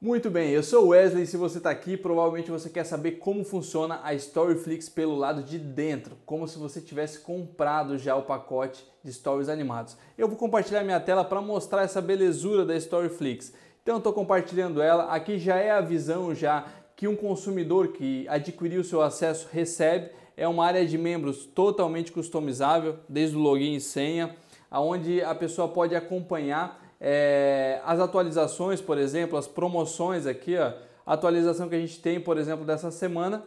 Muito bem, eu sou Wesley. Se você está aqui, provavelmente você quer saber como funciona a Storyflix pelo lado de dentro, como se você tivesse comprado já o pacote de stories animados. Eu vou compartilhar minha tela para mostrar essa belezura da Storyflix. Então, estou compartilhando ela. Aqui já é a visão já que um consumidor que adquiriu seu acesso recebe. É uma área de membros totalmente customizável, desde o login e senha, aonde a pessoa pode acompanhar é, as atualizações, por exemplo, as promoções aqui, ó, a atualização que a gente tem, por exemplo, dessa semana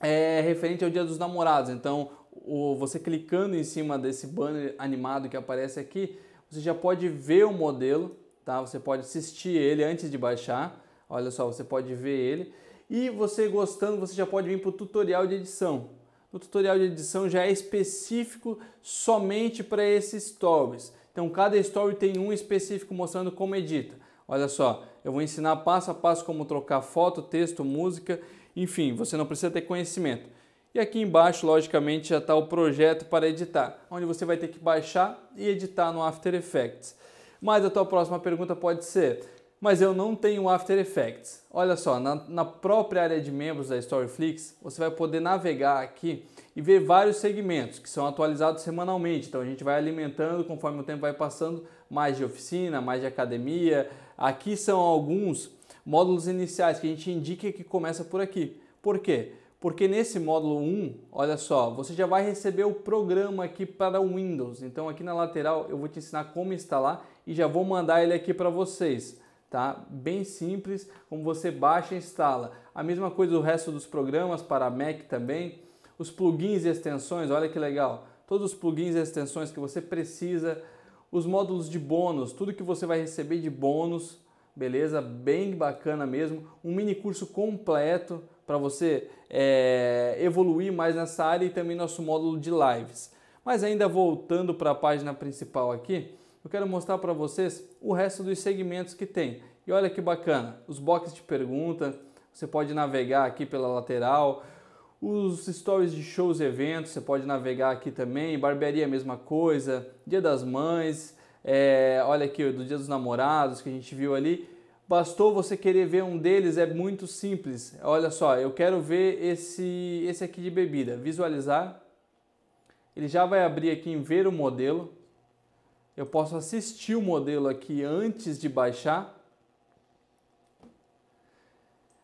é referente ao Dia dos Namorados. Então, o, você clicando em cima desse banner animado que aparece aqui, você já pode ver o modelo, tá? Você pode assistir ele antes de baixar. Olha só, você pode ver ele. E você gostando, você já pode vir para o tutorial de edição. O tutorial de edição já é específico somente para esses stories. Então cada story tem um específico mostrando como edita. Olha só, eu vou ensinar passo a passo como trocar foto, texto, música, enfim, você não precisa ter conhecimento. E aqui embaixo, logicamente, já está o projeto para editar, onde você vai ter que baixar e editar no After Effects. Mas a tua próxima pergunta pode ser: mas eu não tenho After Effects. Olha só, na, na, própria área de membros da Storyflix, você vai poder navegar aqui e ver vários segmentos que são atualizados semanalmente. Então a gente vai alimentando conforme o tempo vai passando, mais de oficina, mais de academia. Aqui são alguns módulos iniciais que a gente indica que começa por aqui. Por quê? Porque nesse módulo 1, olha só, você já vai receber o programa aqui para o Windows. Então aqui na lateral eu vou te ensinar como instalar e já vou mandar ele aqui para vocês tá? Bem simples, como você baixa e instala. A mesma coisa o resto dos programas para Mac também. Os plugins e extensões, olha que legal. Todos os plugins e extensões que você precisa, os módulos de bônus, tudo que você vai receber de bônus, beleza? Bem bacana mesmo. Um mini curso completo para você é, evoluir mais nessa área e também nosso módulo de lives. Mas ainda voltando para a página principal aqui, eu quero mostrar para vocês o resto dos segmentos que tem. E olha que bacana, os boxes de pergunta, você pode navegar aqui pela lateral, os stories de shows e eventos, você pode navegar aqui também, barbearia mesma coisa, dia das mães, é, olha aqui, do dia dos namorados que a gente viu ali, bastou você querer ver um deles, é muito simples. Olha só, eu quero ver esse, esse aqui de bebida, visualizar, ele já vai abrir aqui em ver o modelo, eu posso assistir o modelo aqui antes de baixar.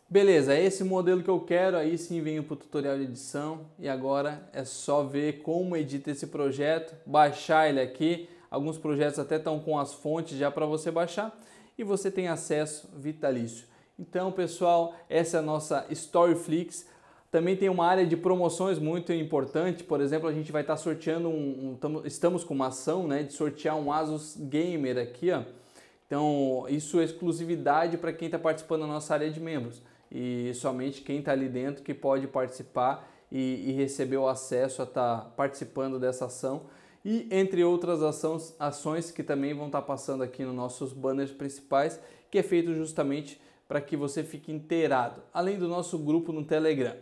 Beleza, é esse modelo que eu quero, aí sim venho para o tutorial de edição e agora é só ver como edita esse projeto, baixar ele aqui. Alguns projetos até estão com as fontes já para você baixar e você tem acesso vitalício. Então, pessoal, essa é a nossa Storyflix. Também tem uma área de promoções muito importante. Por exemplo, a gente vai estar tá sorteando um, um tamo, estamos com uma ação, né, de sortear um Asus Gamer aqui, ó. Então, isso é exclusividade para quem está participando da nossa área de membros. E somente quem está ali dentro que pode participar e, e receber o acesso a estar tá participando dessa ação. E entre outras ações, ações que também vão estar tá passando aqui nos nossos banners principais, que é feito justamente para que você fique inteirado, além do nosso grupo no Telegram.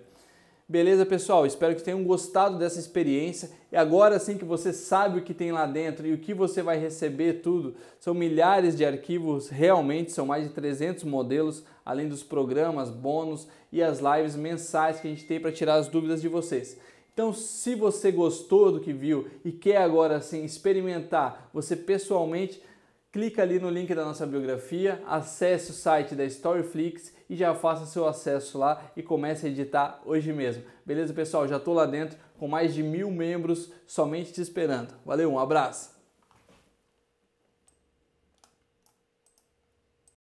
Beleza, pessoal? Espero que tenham gostado dessa experiência. E agora sim que você sabe o que tem lá dentro e o que você vai receber tudo. São milhares de arquivos, realmente são mais de 300 modelos, além dos programas, bônus e as lives mensais que a gente tem para tirar as dúvidas de vocês. Então, se você gostou do que viu e quer agora sim experimentar, você pessoalmente clica ali no link da nossa biografia, acesse o site da Storyflix e já faça seu acesso lá e comece a editar hoje mesmo. Beleza, pessoal? Já estou lá dentro com mais de mil membros somente te esperando. Valeu, um abraço!